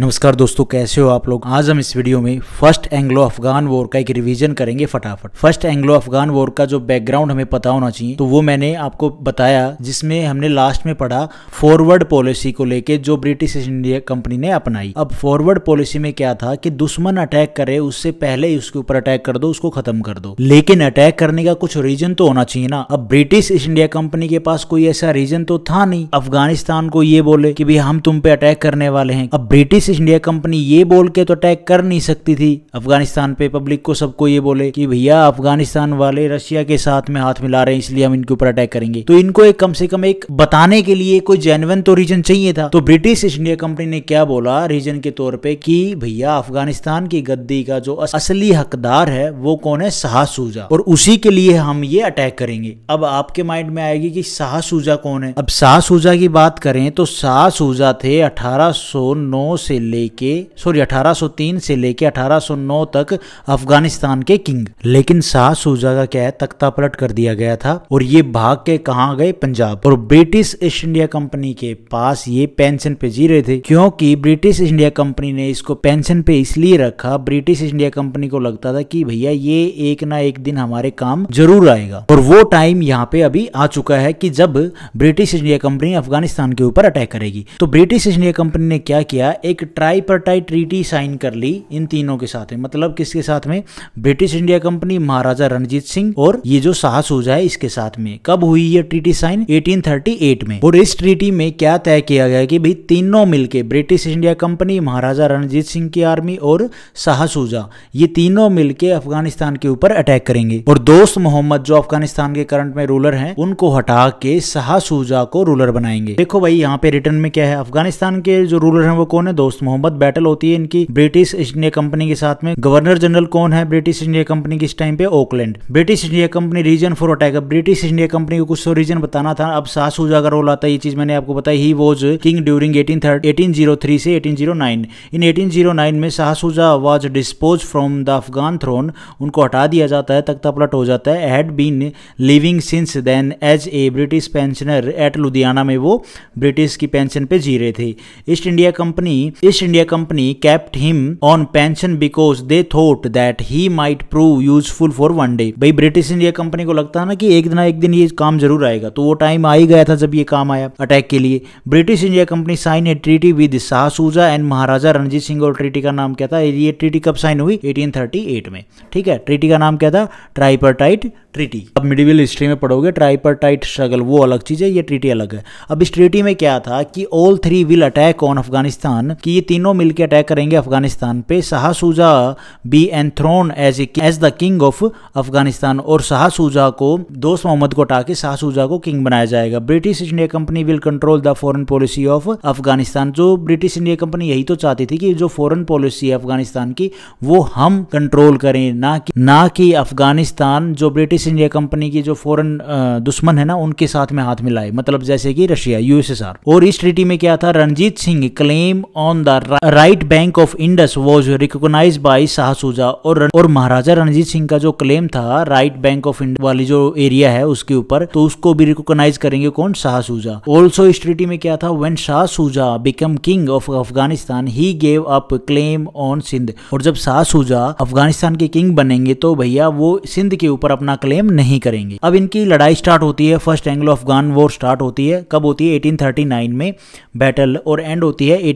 नमस्कार दोस्तों कैसे हो आप लोग आज हम इस वीडियो में फर्स्ट एंग्लो अफगान वॉर का एक रिवीजन करेंगे फटाफट फर्स्ट एंग्लो अफगान वॉर का जो बैकग्राउंड हमें पता होना चाहिए तो वो मैंने आपको बताया जिसमें हमने लास्ट में पढ़ा फॉरवर्ड पॉलिसी को लेके जो ब्रिटिश ईस्ट इंडिया कंपनी ने अपनाई अब फॉरवर्ड पॉलिसी में क्या था कि दुश्मन अटैक करे उससे पहले उसके ऊपर अटैक कर दो उसको खत्म कर दो लेकिन अटैक करने का कुछ रीजन तो होना चाहिए ना अब ब्रिटिश ईस्ट इंडिया कंपनी के पास कोई ऐसा रीजन तो था नहीं अफगानिस्तान को ये बोले की भाई हम तुम पे अटैक करने वाले हैं अब ब्रिटिश सर्विस इंडिया कंपनी ये बोल के तो अटैक कर नहीं सकती थी अफगानिस्तान पे पब्लिक को सबको ये बोले कि भैया अफगानिस्तान वाले रशिया के साथ में हाथ मिला रहे हैं इसलिए हम इनके ऊपर अटैक करेंगे तो इनको एक कम से कम एक बताने के लिए कोई जेनवन तो रीजन चाहिए था तो ब्रिटिश ईस्ट इंडिया कंपनी ने क्या बोला रीजन के तौर पर कि भैया अफगानिस्तान की गद्दी का जो असली हकदार है वो कौन है शाहसूजा और उसी के लिए हम ये अटैक करेंगे अब आपके माइंड में आएगी कि शाहसूजा कौन है अब शाहसूजा की बात करें तो शाहसूजा थे अठारह से से लेके सॉरी 1803 से लेके 1809 तक अफगानिस्तान के किंग लेकिन शाह सुजा का क्या है तख्ता पलट कर दिया गया था और ये भाग के कहा गए पंजाब और ब्रिटिश ईस्ट इंडिया कंपनी के पास ये पेंशन पे जी रहे थे क्योंकि ब्रिटिश ईस्ट इंडिया कंपनी ने इसको पेंशन पे इसलिए रखा ब्रिटिश ईस्ट इंडिया कंपनी को लगता था कि भैया ये एक ना एक दिन हमारे काम जरूर आएगा और वो टाइम यहाँ पे अभी आ चुका है कि जब ब्रिटिश इंडिया कंपनी अफगानिस्तान के ऊपर अटैक करेगी तो ब्रिटिश इंडिया कंपनी ने क्या किया एक ट्राईपरटाई ट्रीटी साइन कर ली इन तीनों के साथ में मतलब किसके साथ में British India company Maharaja Ranjit Singh और ये जो साहस हो जाए इसके साथ में कब हुई ये ट्रीटी साइन 1838 में और इस ट्रीटी में क्या तय किया गया कि भाई तीनों मिलके British India company Maharaja Ranjit Singh की आर्मी और साहस ऊजा ये तीनों मिलके अफगानिस्तान के ऊपर अटैक करेंगे और दोस्त मोहम्मद जो अफगानिस्तान के करंट में रूलर हैं उनको हटा के साहसूजा को रूलर बनाएंगे देखो भाई यहाँ पे रिटर्न में क्या है अफगानिस्तान के जो रूलर हैं वो कौन है दोस्त दोस्त मोहम्मद बैटल होती है इनकी ब्रिटिश ईस्ट इंडिया कंपनी के साथ में गवर्नर जनरल कौन है ब्रिटिश इंडिया कंपनी की इस टाइम पे Auckland British India company reason for attack British India company को कुछ रीजन बताना था अब सास सासूजा का रोल आता है ये चीज मैंने आपको बताई he was king during eighteen third eighteen zero three से eighteen zero nine in eighteen zero nine में सास Shah Shuja was dispose from the Afghan throne उनको हटा दिया जाता है तख्ता पलट हो जाता है had been living since then as a British pensioner at Ludhiana में वो ब्रिटिश की पेंशन पे जी रहे थे East India company East India company kept him on pension because they thought that he might prove useful for one day भाई British India company को लगता है ना कि एक दिन एक दिन ये काम जरूर आएगा तो वो टाइम आ ही गया था जब ये काम आया अटैक के लिए British India company sign a treaty with Shah Shuja and Maharaja Ranjit Singh और ट्रीटी का नाम क्या था ये ट्रीटी कब साइन हुई एटीन में ठीक है ट्रीटी का नाम क्या था ट्राइपरटाइट ट्रीटी अब मिडिवल हिस्ट्री में पढ़ोगे ट्राइपरटाइट स्ट्रगल वो अलग चीज़ है ये ट्रीटी अलग है अब इस ट्रीटी में क्या था कि all three will attack on Afghanistan कि ये तीनों मिलकर अटैक करेंगे अफगानिस्तान पे Shah Shuja be enthroned as as the king of Afghanistan और सहासूजा को दोस्त मोहम्मद को हटा के सहासूजा को किंग बनाया जाएगा British India company will control the foreign policy of Afghanistan जो ब्रिटिश इंडिया कंपनी यही तो चाहती थी कि जो फॉरन पॉलिसी है अफगानिस्तान की वो हम कंट्रोल करें ना कि ना कि अफगानिस्तान जो ब्रिटिश ईस्ट इंडिया कंपनी की जो फॉरन दुश्मन है ना उनके साथ में हाथ मिलाए मतलब जैसे कि रशिया यूएसएसआर और इस ट्रीटी में क्या था Ranjit Singh claim on the right bank of Indus was recognise by Shah Shuja और और महाराजा रणजीत सिंह का जो क्लेम था राइट बैंक ऑफ इंडिया वाली जो एरिया है उसके ऊपर तो उसको भी रिकोगनाइज करेंगे कौन शाहसूजा ऑल्सो इस ट्रीटी में क्या था when Shah Shuja become king of Afghanistan he gave up claim on Sindh और जब शाहसूजा अफगानिस्तान के किंग बनेंगे तो भैया वो सिंध के ऊपर अपना क्लेम क्लेम नहीं करेंगे अब इनकी लड़ाई स्टार्ट होती है first Anglo Afghan war start होती है कब होती है 1839 में बैटल और एंड होती है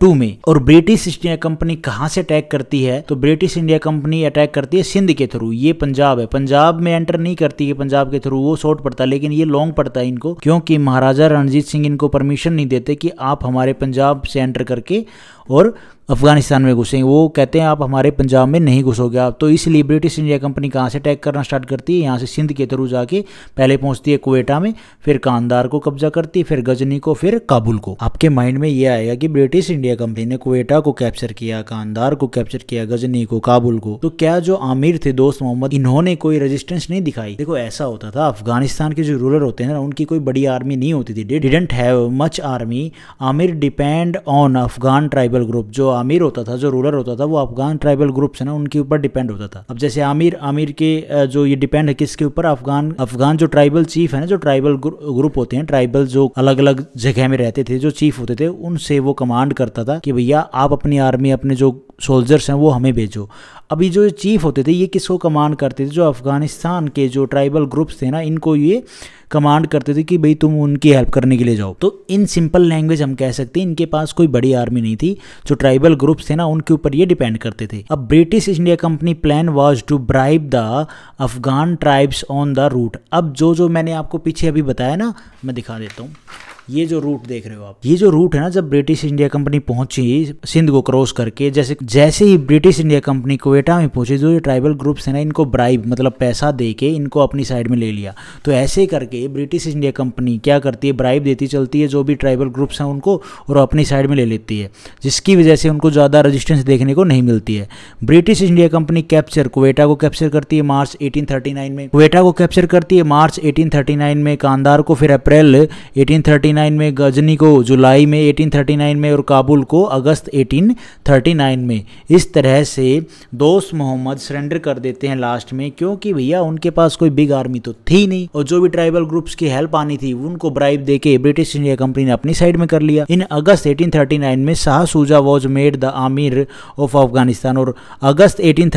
टू में और ब्रिटिश ईस्ट इंडिया कंपनी कहाँ से अटैक करती है तो ब्रिटिश इंडिया कंपनी अटैक करती है सिंध के थ्रू ये पंजाब है पंजाब में एंटर नहीं करती है पंजाब के थ्रू वो शॉर्ट पड़ता है लेकिन ये लॉन्ग पड़ता है इनको क्योंकि महाराजा रणजीत सिंह इनको परमिशन नहीं देते कि आप हमारे पंजाब से एंटर करके और अफगानिस्तान में घुसेंगे वो कहते हैं आप हमारे पंजाब में नहीं घुसोगे आप तो इसलिए ब्रिटिश इंडिया कंपनी कहाँ से अटैक करना स्टार्ट करती है यहाँ से सिंध के थ्रू जाके पहले पहुँचती है कोवेटा में फिर कांदार को कब्जा करती है फिर गजनी को फिर काबुल को आपके माइंड में ये आएगा कि ब्रिटिश इंडिया कंपनी ने कोवेटा को कैप्चर किया कानदार को कैप्चर किया गजनी को काबुल को तो क्या जो आमिर थे दोस्त मोहम्मद इन्होंने कोई रजिस्टेंस नहीं दिखाई देखो ऐसा होता था अफगानिस्तान के जो रूलर होते हैं ना उनकी कोई बड़ी आर्मी नहीं होती थी didn't have much army amir depend on Afghan tribal tribal group जो आमिर होता था जो रूलर होता था वो अफगान ट्राइबल ग्रुप है ना उनके ऊपर डिपेंड होता था अब जैसे आमिर आमिर के जो ये डिपेंड है किसके ऊपर अफगान अफगान जो ट्राइबल चीफ है ना जो ट्राइबल ग्रुप होते हैं ट्राइबल जो अलग अलग जगह में रहते थे जो चीफ होते थे उनसे वो कमांड करता था कि भैया आप अपनी आर्मी अपने जो सोल्जर्स हैं वो हमें भेजो अभी जो चीफ होते थे ये किसको कमांड करते थे जो अफ़गानिस्तान के जो ट्राइबल ग्रुप्स थे ना इनको ये कमांड करते थे कि भाई तुम उनकी हेल्प करने के लिए जाओ तो इन सिंपल लैंग्वेज हम कह सकते हैं इनके पास कोई बड़ी आर्मी नहीं थी जो ट्राइबल ग्रुप्स थे ना उनके ऊपर ये डिपेंड करते थे अब British India company plan was to bribe the Afghan tribes on the route अब जो जो मैंने आपको पीछे अभी बताया ना मैं दिखा देता हूँ ये जो रूट देख रहे हो आप ये जो रूट है ना जब ब्रिटिश इंडिया कंपनी पहुंची सिंध को क्रॉस करके जैसे जैसे ही ब्रिटिश इंडिया कंपनी कोयटा में पहुंची जो ट्राइबल ग्रुप्स है ना इनको ब्राइब मतलब पैसा दे के इनको अपनी साइड में ले लिया तो ऐसे करके ब्रिटिश इंडिया कंपनी क्या करती है ब्राइब देती चलती है जो भी ट्राइबल ग्रुप्स हैं उनको और अपनी साइड में ले लेती है जिसकी वजह से उनको ज़्यादा रजिस्टेंस देखने को नहीं मिलती है British India company capture Quetta को कैप्चर करती है मार्च एटीन में कोवेटा को कैप्चर करती है मार्च एटीन में कानदार को फिर अप्रैल एटीन 1839 में गजनी को जुलाई में 1839 में और काबुल को अगस्त 1839 में इस तरह से दोस्त मोहम्मद सरेंडर कर देते हैं लास्ट में क्योंकि भैया उनके पास कोई बिग आर्मी तो थी नहीं और जो भी ट्राइबल ग्रुप्स की हेल्प आनी थी उनको ब्राइब दे ब्रिटिश इंडिया कंपनी ने अपनी साइड में कर लिया इन अगस्त एटीन में Shah Shuja was made the amir of Afghanistan और अगस्त एटीन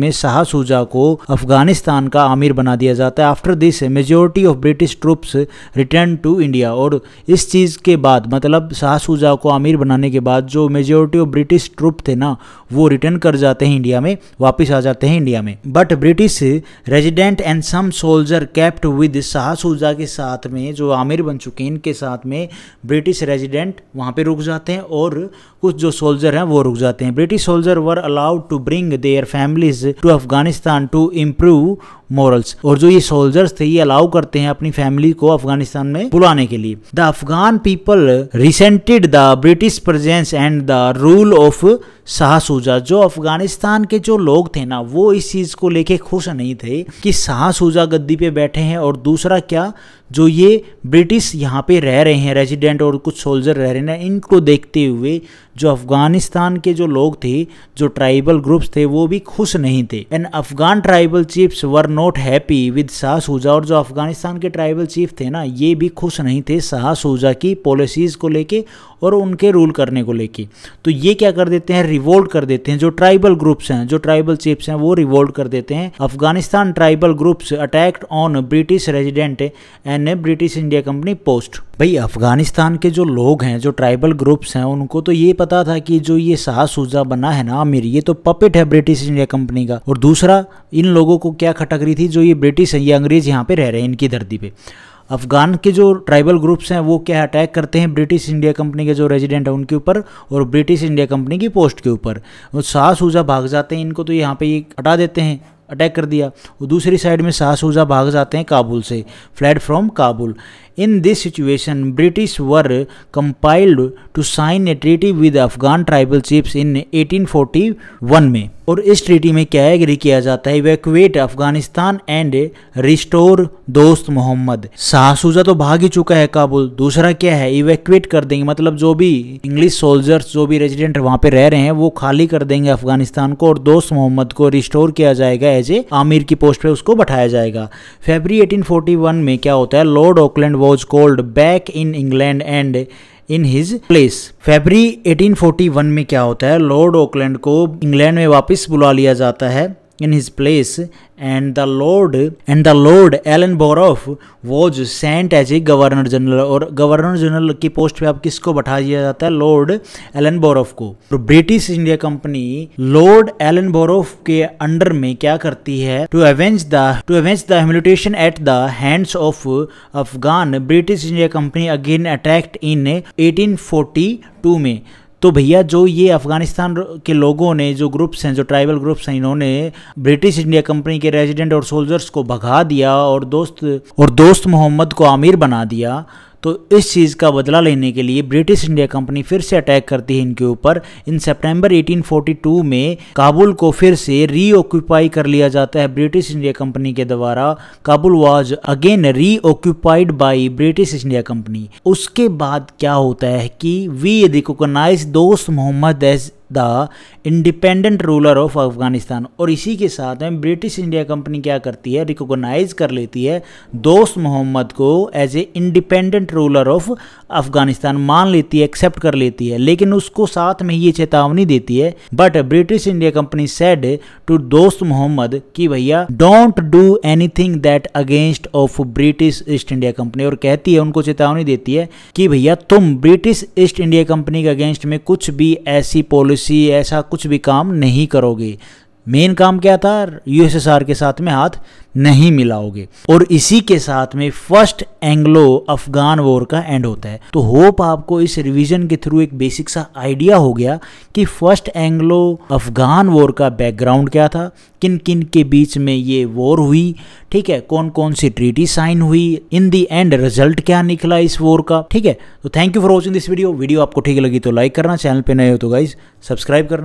में शाह सूजा को अफगानिस्तान का आमिर बना दिया जाता है after this majority of British troops return to India और इस चीज़ के बाद मतलब शाहशुजा को आमिर बनाने के बाद जो मेजोरिटी ऑफ ब्रिटिश ट्रुप थे ना वो रिटर्न कर जाते हैं इंडिया में वापस आ जाते हैं इंडिया में but British resident and some soldier kept with Shah Shuja के साथ में जो आमिर बन चुके हैं इनके साथ में ब्रिटिश रेजिडेंट वहाँ पर रुक जाते हैं और कुछ जो सोल्जर हैं वो रुक जाते हैं British soldier were allowed to bring their families to Afghanistan to improve morals और जो ये सोल्जर्स थे ये अलाउ करते हैं अपनी फैमिली को अफगानिस्तान में बुलाने के लिए the Afghan people resented the British presence and the rule of Shah Shuja जो अफगानिस्तान के जो लोग थे ना वो इस चीज़ को लेके खुश नहीं थे कि शाहसूजा गद्दी पे बैठे हैं और दूसरा क्या जो ये ब्रिटिश यहाँ पे रह रहे हैं रेजिडेंट और कुछ सोल्जर रह रहे हैं इनको देखते हुए जो अफगानिस्तान के जो लोग थे जो ट्राइबल ग्रुप्स थे वो भी खुश नहीं थे and Afghan tribal chiefs were not happy with Shah Shuja और जो अफगानिस्तान के ट्राइबल चीफ थे ना ये भी खुश नहीं थे शाह सूजा की पॉलिसीज को लेके और उनके रूल करने को लेके तो ये क्या कर देते हैं रिवोल्ट कर देते हैं जो ट्राइबल ग्रुप्स हैं जो ट्राइबल चीफ्स हैं वो रिवोल्ट कर देते हैं Afghanistan tribal groups attacked on British resident and British India company post भाई अफगानिस्तान के जो लोग हैं जो ट्राइबल ग्रुप्स हैं उनको तो ये पता पता था कि जो ये साहसूजा बना है ना आमिर ये तो पपेट है ब्रिटिश इंडिया कंपनी का और दूसरा इन लोगों को क्या खटक रही थी जो ये ब्रिटिश ये अंग्रेज यहाँ पे रह रहे हैं इनकी धरती पे अफगान के जो ट्राइबल ग्रुप्स हैं वो क्या अटैक करते हैं ब्रिटिश इंडिया कंपनी के जो रेजिडेंट हैं उनके ऊपर और ब्रिटिश इंडिया कंपनी की पोस्ट के ऊपर और साहसूजा भाग जाते हैं इनको तो यहाँ पे ये हटा देते हैं अटैक कर दिया और दूसरी साइड में सूजा भाग जाते हैं काबुल से fled from Kabul in this situation British were compelled to sign a treaty with Afghan tribal chiefs in 1841 में और इस ट्रीटी में क्या एग्री किया जाता है इवेकुएट अफगानिस्तान एंड रिस्टोर दोस्त मोहम्मद शाहसूजा तो भाग ही चुका है काबुल दूसरा क्या है इवेक्वेट कर देंगे मतलब जो भी इंग्लिश सोल्जर्स जो भी रेजिडेंट वहां पे रह रहे हैं वो खाली कर देंगे अफगानिस्तान को और दोस्त मोहम्मद को रिस्टोर किया जाएगा एज ए आमिर की पोस्ट पे उसको बैठाया जाएगा फेबरी एटीन में क्या होता है Lord Auckland was called back in England and in his place February 1841 में क्या होता है लॉर्ड ऑकलैंड को इंग्लैंड में वापस बुला लिया जाता है in his place and the lord and the lord Ellenborough was sent as a governor general और गवर्नर जनरल की पोस्ट पे आप किसको बैठा दिया जाता है लॉर्ड एलेनबोरॉफ को तो British India company lord Ellenborough के अंडर में क्या करती है to avenge the to avenge the humiliation at the hands of Afghan British India company again attacked in 1842 में तो भैया जो ये अफ़गानिस्तान के लोगों ने जो ग्रुप्स हैं जो ट्राइबल ग्रुप्स हैं इन्होंने ब्रिटिश इंडिया कंपनी के रेजिडेंट और सोल्जर्स को भगा दिया और दोस्त और दोस्त मोहम्मद को आमिर बना दिया तो इस चीज़ का बदला लेने के लिए ब्रिटिश इंडिया कंपनी फिर से अटैक करती है इनके ऊपर इन सितंबर 1842 में काबुल को फिर से रीऑक्यूपाई कर लिया जाता है ब्रिटिश इंडिया कंपनी के द्वारा Kabul was again reoccupied by British India company उसके बाद क्या होता है कि we recognize Dost Mohammad as the independent ruler of Afghanistan और इसी के साथ में ब्रिटिश इंडिया कंपनी क्या करती है रिकोगनाइज कर लेती है दोस्त मोहम्मद को as a independent ruler of Afghanistan मान लेती है एक्सेप्ट कर लेती है लेकिन उसको साथ में ये चेतावनी देती है but British India company said to Dost Mohammad कि भैया don't do anything that against of British East India company और कहती है उनको चेतावनी देती है कि भैया तुम ब्रिटिश ईस्ट इंडिया कंपनी के अगेंस्ट में कुछ भी ऐसी पॉलिसी सी ऐसा कुछ भी काम नहीं करोगे मेन काम क्या था यूएसएसआर के साथ में हाथ नहीं मिलाओगे और इसी के साथ में फर्स्ट एंग्लो अफगान वॉर का एंड होता है तो होप आपको इस रिवीजन के थ्रू एक बेसिक सा आइडिया हो गया कि फर्स्ट एंग्लो अफगान वॉर का बैकग्राउंड क्या था किन किन के बीच में ये वॉर हुई ठीक है कौन कौन सी ट्रीटी साइन हुई इन दी एंड रिजल्ट क्या निकला इस वॉर का ठीक है तो thank you for watching this video video आपको ठीक लगी तो लाइक करना चैनल पर नए हो तो गाइज सब्सक्राइब करना